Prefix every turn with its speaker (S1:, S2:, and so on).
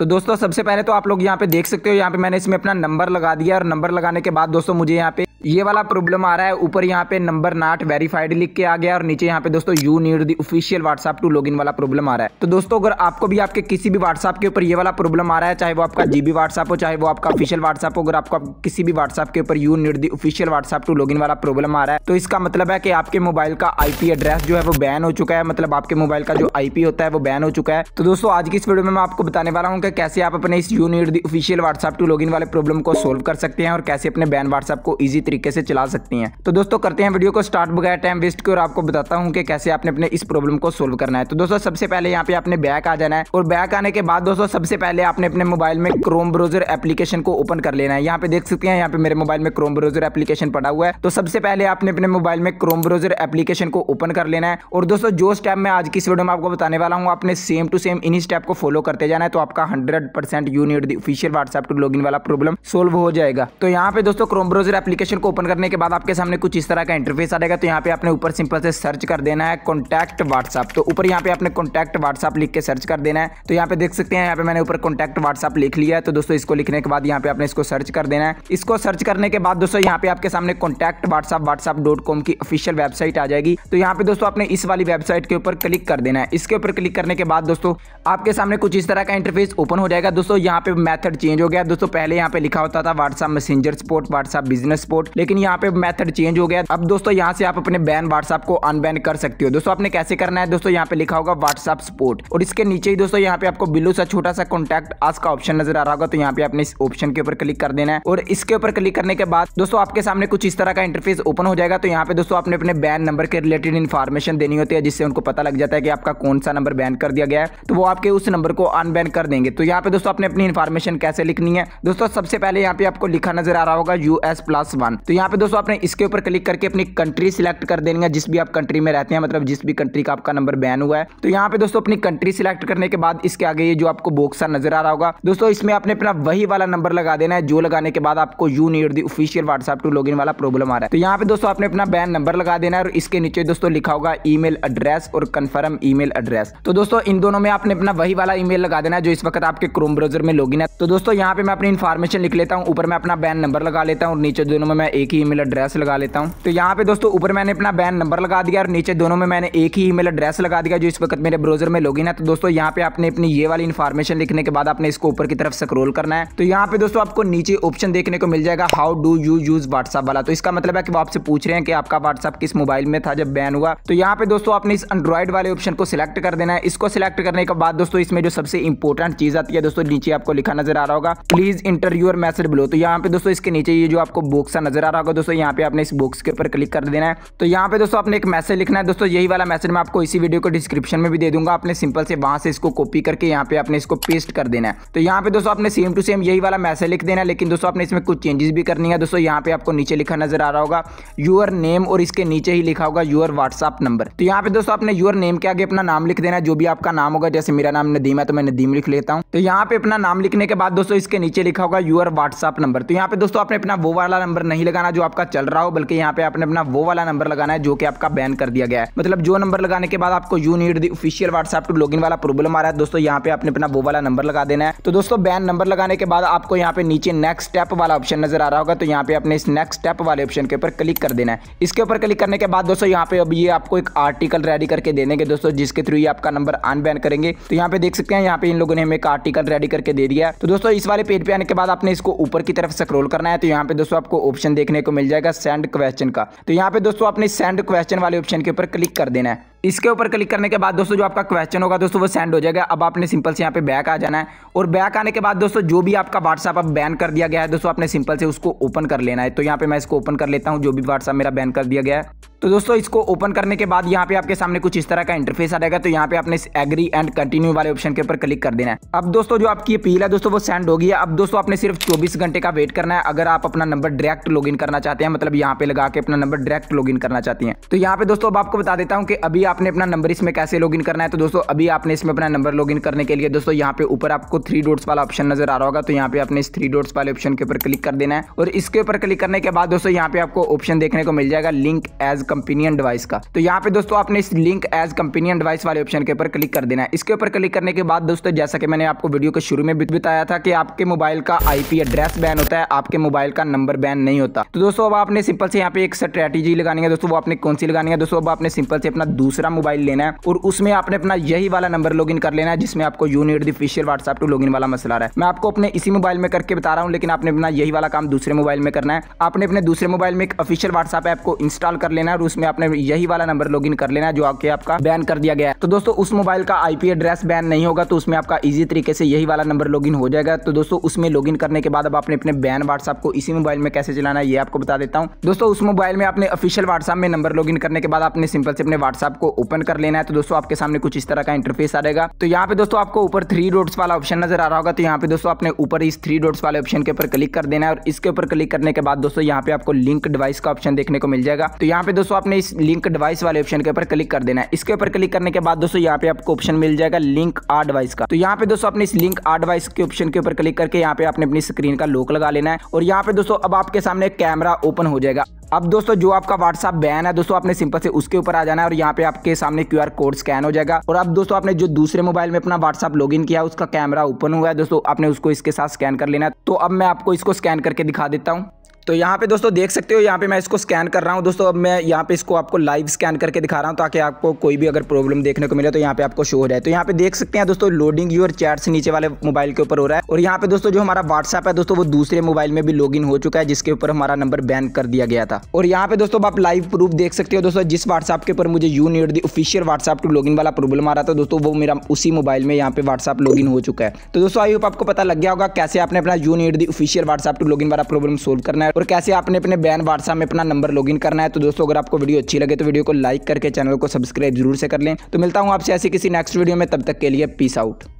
S1: तो दोस्तों सबसे पहले तो आप लोग यहाँ पे देख सकते हो यहाँ पे मैंने इसमें अपना नंबर लगा दिया और नंबर लगाने के बाद दोस्तों मुझे यहाँ पे ये वाला प्रॉब्लम आ रहा है ऊपर यहाँ पे नंबर नॉट वेरीफाइड लिख के आ गया और नीचे यहाँ पे दोस्तों you need the official WhatsApp to login वाला प्रॉब्लम आ रहा है तो दोस्तों अगर आपको भी आपके किसी भी व्हाट्सअप के ऊपर ये वाला प्रॉब्लम आ रहा है चाहे वो आपका जीबी व्हाट्सअप हो चाहे वो आपका ऑफिशियल व्हाट्सअप हो अगर आपको किसी भी व्हाट्सअप के ऊपर you need the official WhatsApp to login वाला प्रॉब्लम आ रहा है तो इसका मतलब है कि आपके मोबाइल का आईपी एड्रेस जो है वो बैन हो चुका है मतलब आपके मोबाइल का जो आईपी होता है वो बैन हो चुका है तो दोस्तों आज की इस वीडियो में मैं आपको बताने वाला हूँ कि कैसे आप अपने इस you need the official WhatsApp to login वाले प्रॉब्लम को सोल्व कर सकते हैं और कैसे अपने बैन व्हाट्सअप को ईजी तरीके से चला सकती हैं तो दोस्तों करते हैं वीडियो को स्टार्ट बगैर टाइम वेस्ट की और आपको बताता हूँ कि कैसे आपने अपने इस प्रॉब्लम को सोल्व करना है तो दोस्तों सबसे पहले यहाँ पे आपने बैक आ जाना है और बैक आने के बाद दोस्तों सबसे पहले आपने अपने मोबाइल में क्रोम ब्रोजर एप्लीकेशन को ओपन कर लेना है यहाँ पे देख सकते हैं यहाँ पे मेरे मोबाइल में क्रोम ब्रोजर एप्लीकेशन पड़ा हुआ है तो सबसे पहले आपने अपने मोबाइल में क्रोम ब्रोजर एप्लीकेशन को ओपन कर लेना है और दोस्तों जो स्टेप मैं आज की इस वीडियो में आपको बताने वाला हूँ आपने सेम टू सेम इन्हीं स्टेप को फॉलो करते जाना है तो आपका hundred percent you need official WhatsApp to log वाला प्रॉब्लम सोल्व हो जाएगा तो यहाँ पे दोस्तों क्रोम ब्रोजर एप्लीकेशन को ओपन करने के बाद आपके सामने कुछ इस तरह का इंटरफेस आ जाएगा तो यहाँ पे आपने ऊपर सिंपल से सर्च कर देना है कॉन्टैक्ट व्हाट्सअप तो ऊपर यहाँ पे आपने कॉन्टैक्ट व्हाट्सअप लिख के सर्च कर देना है तो यहाँ पे देख सकते हैं यहाँ पे मैंने ऊपर कॉन्टैक्ट व्हाट्सअप लिख लिया है तो दोस्तों इसको लिखने के बाद यहाँ पे आपने इसको सर्च कर देना है इसको सर्च करने के बाद दोस्तों यहाँ पे आपके सामने contact WhatsApp WhatsApp dot com की ऑफिशियल वेबसाइट आ जाएगी तो यहाँ पे दोस्तों आपने इस वाली वेबसाइट के ऊपर क्लिक कर देना है इसके ऊपर क्लिक करने के बाद दोस्तों आपके सामने कुछ इस तरह का इंटरफेस ओपन हो जाएगा दोस्तों यहाँ पे मैथड चेंज हो गया दोस्तों पहले यहाँ पे लिखा होता था WhatsApp messenger support WhatsApp business support लेकिन यहाँ पे मेथड चेंज हो गया अब दोस्तों यहाँ से आप अपने बैन व्हाट्सएप को अनबैन कर सकते हो दोस्तों आपने कैसे करना है दोस्तों यहाँ पे लिखा होगा व्हाट्सएप सपोर्ट और इसके नीचे ही दोस्तों यहाँ पे आपको बिलो सा छोटा सा कॉन्टैक्ट आज का ऑप्शन नजर आ रहा होगा तो यहाँ पे आपने इस ऑप्शन के ऊपर क्लिक कर देना है और इसके ऊपर क्लिक करने के बाद दोस्तों आपके सामने कुछ इस तरह का इंटरफेस ओपन हो जाएगा तो यहाँ पे दोस्तों आपने अपने बैन नंबर के रिलेटेड इन्फॉर्मेशन देनी होती है जिससे उनको पता लग जाता है कि आपका कौन सा नंबर बैन कर दिया गया है तो वो आपके उस नंबर को अनबैन कर देंगे तो यहाँ पे दोस्तों आपने अपनी इन्फॉर्मेशन कैसे लिखनी है दोस्तों सबसे पहले यहाँ पे आपको लिखा नजर आ रहा होगा यूएस प्लस वन तो यहाँ पे दोस्तों आपने इसके ऊपर क्लिक करके अपनी कंट्री सिलेक्ट कर देनी है जिस भी आप कंट्री में रहते हैं मतलब जिस भी कंट्री का आपका नंबर बैन हुआ है तो यहाँ पे दोस्तों अपनी कंट्री सिलेक्ट करने के बाद इसके आगे ये जो आपको बोक्सा नजर आ रहा होगा दोस्तों इसमें आपने अपना वही वाला नंबर लगा देना है जो लगाने के बाद आपको you need the official WhatsApp to log वाला प्रॉब्लम आ रहा है तो यहाँ पे दोस्तों आपने अपना बैन नंबर लगा देना है और इसके नीचे दोस्तों लिखा होगा ई एड्रेस और कंफर्म ई एड्रेस तो दोस्तों इन दोनों में आपने अपना वही वाला ई लगा देना है जो इस वक्त आपके क्रोम ब्राउजर में लॉग है तो दोस्तों यहाँ पे मैं अपनी इन्फॉर्मेशन लिख लेता हूँ ऊपर मैं अपना बैन नंबर लगा लेता हूँ और नीचे दोनों में मैं मैं एक ही ईमेल एड्रेस लगा लेता हूँ तो यहाँ पे दोस्तों ऊपर मैंने अपना बैन नंबर लगा दिया और नीचे दोनों में मैंने एक ही ईमेल एड्रेस लगा दिया जो इस वक्त मेरे ब्राउजर में लॉगिन है तो दोस्तों यहाँ पे आपने अपनी ये वाली इन्फॉर्मेशन लिखने के बाद आपने इसको ऊपर की तरफ स्क्रोल करना है तो यहाँ पे दोस्तों आपको नीचे ऑप्शन देखने को मिल जाएगा how do you use WhatsApp वाला तो इसका मतलब है कि वो आपसे पूछ रहे हैं कि आपका व्हाट्सअप किस मोबाइल में था जब बैन हुआ तो यहाँ पे दोस्तों आपने इस एंड्रॉइड वाले ऑप्शन को सिलेक्ट कर देना है इसको सिलेक्ट करने के बाद दोस्तों इसमें जो सबसे इंपॉर्टेंट चीज आती है दोस्तों नीचे आपको लिखा नजर आ रहा होगा please enter your message below तो यहाँ पे दोस्तों इसके नीचे ये जो आपको बॉक्सा नजर नजर आ रहा होगा दोस्तों यहाँ पे आपने इस बॉक्स के ऊपर क्लिक कर देना है तो यहाँ पे दोस्तों आपने एक मैसेज लिखना है दोस्तों यही वाला मैसेज मैं आपको इसी वीडियो को डिस्क्रिप्शन में भी दे दूंगा आपने सिंपल से वहां से इसको कॉपी करके यहाँ पे आपने इसको पेस्ट कर देना है तो यहाँ पे दोस्तों आपने सेम टू सेम यही वाला मैसेज लिख देना है लेकिन दोस्तों आपने इसमें कुछ चेंजेस भी करनी है दोस्तों यहाँ पे आपको नीचे लिखा नजर आ रहा होगा यूर नेम और इसके नीचे ही लिखा होगा यूर व्हाट्सअप नंबर तो यहाँ पे दोस्तों आपने यूर नेम के आगे अपना नाम लिख देना है जो भी आपका नाम होगा जैसे मेरा नाम नदीम है तो मैं नदीम लिख लेता हूँ तो यहाँ पे अपना नाम लिखने के बाद दोस्तों इसके नीचे लिखा होगा यूर व्हाट्सअप नंबर तो यहाँ पे दोस्तों आपने अपना वो वाला नंबर नहीं लगाना जो आपका चल रहा हो बल्कि यहाँ पे आपने अपना वो वाला नंबर लगाना है जो कि आपका बैन कर दिया गया है मतलब जो नंबर लगाने के बाद आपको you need the official WhatsApp to log वाला प्रॉब्लम आ रहा है दोस्तों यहाँ पे आपने अपना वो वाला नंबर लगा देना है तो दोस्तों बैन नंबर लगाने के बाद आपको यहाँ पे नीचे नेक्स्ट स्टेप वाला ऑप्शन नजर आ रहा होगा तो यहाँ पे आपने इस नेक्स्ट स्टेप वाले ऑप्शन के ऊपर क्लिक कर देना है इसके ऊपर क्लिक करने के बाद दोस्तों यहाँ पे अब ये आपको एक आर्टिकल रेडी करके देने के दोस्तों जिसके थ्रू ये आपका नंबर अनबैन करेंगे तो यहाँ पे देख सकते हैं यहाँ पे इन लोगों ने हमें एक आर्टिकल रेडी करके दे दिया तो दोस्तों इस वाले पेज पे आने के बाद आपने इसको ऊपर की तरफ स्क्रोल करना है तो यहाँ पे दोस्तों आपको ऑप्शन देखने को मिल जाएगा सेंड क्वेश्चन का तो यहाँ पे दोस्तों आपने सेंड क्वेश्चन वाले ऑप्शन के ऊपर क्लिक कर देना है इसके ऊपर क्लिक करने के बाद दोस्तों जो आपका क्वेश्चन होगा दोस्तों वो सेंड हो जाएगा अब आपने सिंपल से यहाँ पे बैक आ जाना है और बैक आने के बाद दोस्तों जो भी आपका व्हाट्सअप अब बैन कर दिया गया है दोस्तों आपने सिंपल से उसको ओपन कर लेना है तो यहाँ पे मैं इसको ओपन कर लेता हूँ जो भी व्हाट्सअप मेरा बैन कर दिया गया है तो दोस्तों इसको ओपन करने के बाद यहाँ पे आपके सामने कुछ इस तरह का इंटरफेस आ जाएगा तो यहाँ पे आपने इस एग्री एंड कंटिन्यू वाले ऑप्शन के ऊपर क्लिक कर देना है अब दोस्तों जो आपकी अपील है दोस्तों वो सेंड होगी अब दोस्तों आपने सिर्फ 24 घंटे का वेट करना है अगर आप अपना नंबर डायरेक्ट लॉग करना चाहते हैं मतलब यहाँ पे लगा के अपना नंबर डायरेक्ट लॉग करना चाहती है तो यहाँ पे दोस्तों अब आपको बता देता हूँ कि अभी आपने अपना नंबर इसमें कैसे लॉग करना है तो दोस्तों अभी आपने इसमें अपना नंबर लॉग करने के लिए दोस्तों यहाँ पे ऊपर आपको थ्री डोट्स वाला ऑप्शन नजर आ रहा होगा तो यहाँ पे आपने इस थ्री डोट्स वाले ऑप्शन के ऊपर क्लिक कर देना है और इसके ऊपर क्लिक करने के बाद दोस्तों यहाँ पे आपको ऑप्शन देखने को मिल जाएगा लिंक एज कंपेनियन डिवाइस का तो यहाँ पे दोस्तों आपने इस लिंक एज कंपेनियन डिवाइस वाले ऑप्शन के ऊपर क्लिक कर देना है इसके ऊपर क्लिक करने के बाद दोस्तों जैसा कि मैंने आपको वीडियो के शुरू में बताया था कि आपके मोबाइल का आईपी एड्रेस बैन होता है आपके मोबाइल का नंबर बैन नहीं होता तो दोस्तों अब आपने सिंपल से यहाँ पे एक स्ट्रेटेजी लगानी है दोस्तों वो आपने कौन सी लगानी है दोस्तों अब आपने सिंपल से अपना दूसरा मोबाइल लेना है और उसमें आपने अपना यही वाला नंबर लॉग कर लेना है जिसमें आपको you need the WhatsApp to log वाला मसला रहा है मैं आपको अपने इसी मोबाइल में करके बता रहा हूँ लेकिन आपने अपना यही वाला काम दूसरे मोबाइल में करना है आपने अपने दूसरे मोबाइल में एक ऑफिशियल व्हाट्सएप ऐप को इंस्टॉल कर लेना है और उसमें आपने यही वाला नंबर लॉगिन कर लेना जो आके आपका बैन कर दिया गया है तो दोस्तों उस मोबाइल का आईपी एड्रेस बैन नहीं होगा तो उसमें आपका इजी तरीके से यही वाला नंबर लॉगिन हो जाएगा तो दोस्तों उसमें लॉगिन करने के बाद अब आपने अपने बैन व्हाट्सएप को इसी मोबाइल में कैसे चलाना है ये आपको बता देता हूँ दोस्तों उस मोबाइल में आपने ऑफिशियल व्हाट्सएप में नंबर लॉगिन करने के बाद आपने सिंपल से अपने व्हाट्सएप को ओपन कर लेना है तो दोस्तों आपके सामने कुछ इस तरह का इंटरफेस आ जाएगा तो यहाँ पे दोस्तों आपको ऊपर थ्री डोट्स वाला ऑप्शन नजर आ रहा होगा तो यहाँ पे दोस्तों आपने ऊपर इस थ्री डोट्स वाले ऑप्शन के ऊपर क्लिक कर देना है और इसके ऊपर क्लिक करने के बाद दोस्तों यहाँ पे आपको लिंक डिवाइस का ऑप्शन देखने को मिल जाएगा तो यहाँ पे दोस्तों दोस्तों आपने इस लिंक डिवाइस वाले ऑप्शन के ऊपर क्लिक कर देना है इसके ऊपर क्लिक करने के बाद दोस्तों यहाँ पे आपको ऑप्शन मिल जाएगा लिंक आर डिवाइस का तो यहाँ पे दोस्तों आपने इस लिंक आर डिवाइस के ऑप्शन के ऊपर क्लिक करके यहाँ पे आपने अपनी स्क्रीन का लोक लगा लेना है और यहाँ पे दोस्तों अब आपके सामने कैमरा ओपन हो जाएगा अब दोस्तों जो आपका व्हाट्सअप बैन है दोस्तों आपने सिंपल से उसके ऊपर आ जाना है और यहाँ पे आपके सामने आर कोड स्कैन हो जाएगा और अब दोस्तों आपने जो दूसरे मोबाइल में अपना व्हाट्सअप लॉगिन किया उसका कैमरा ओपन हुआ है दोस्तों आपने उसको इसके साथ स्कैन कर लेना है तो अब मैं आपको इसको स्कैन करके दिखा देता हूँ तो यहाँ पे दोस्तों देख सकते हो यहाँ पे मैं इसको स्कैन कर रहा हूँ दोस्तों अब मैं यहाँ पे इसको आपको लाइव स्कैन करके दिखा रहा हूँ ताकि आपको कोई भी अगर प्रॉब्लम देखने को मिले तो यहाँ पे आपको शो हो जाए तो यहाँ पे देख सकते हैं दोस्तों लोडिंग यूर चैट्स नीचे वाले मोबाइल के ऊपर हो रहा है और यहाँ पे दोस्तों जो हमारा व्हाट्सअप है दोस्तों वो दूसरे मोबाइल में भी लॉग हो चुका है जिसके ऊपर हमारा नंबर बैन कर दिया गया था और यहाँ पे दोस्तों आप लाइव प्रूफ देख सकते हो दोस्तों जिस व्हाट्सअप के ऊपर मुझे you need the official WhatsApp to log वाला प्रॉब्लम आ रहा था दोस्तों वो मेरा उसी मोबाइल में यहाँ पे व्हाट्सअप लॉग हो चुका है तो दोस्तों आई होप आपको पता लग गया होगा कैसे आपने अपना you need the official WhatsApp to log वाला प्रॉब्लम सोल्व करना है है और कैसे आपने अपने बैन व्हाट्सएप में अपना नंबर इन करना है तो दोस्तों अगर आपको वीडियो अच्छी लगे तो वीडियो को लाइक करके चैनल को सब्सक्राइब जरूर से कर लें तो मिलता हूँ आपसे ऐसी किसी नेक्स्ट वीडियो में तब तक के लिए पीस आउट